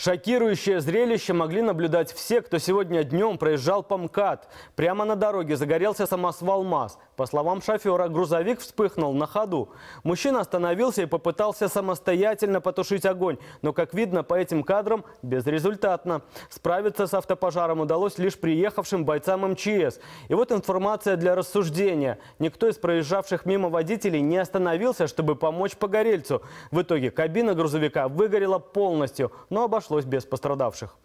Шокирующее зрелище могли наблюдать все, кто сегодня днем проезжал по МКАД. Прямо на дороге загорелся самосвал МАЗ. По словам шофера, грузовик вспыхнул на ходу. Мужчина остановился и попытался самостоятельно потушить огонь. Но, как видно по этим кадрам, безрезультатно. Справиться с автопожаром удалось лишь приехавшим бойцам МЧС. И вот информация для рассуждения. Никто из проезжавших мимо водителей не остановился, чтобы помочь погорельцу. В итоге кабина грузовика выгорела полностью, но обошлось обошлось без пострадавших.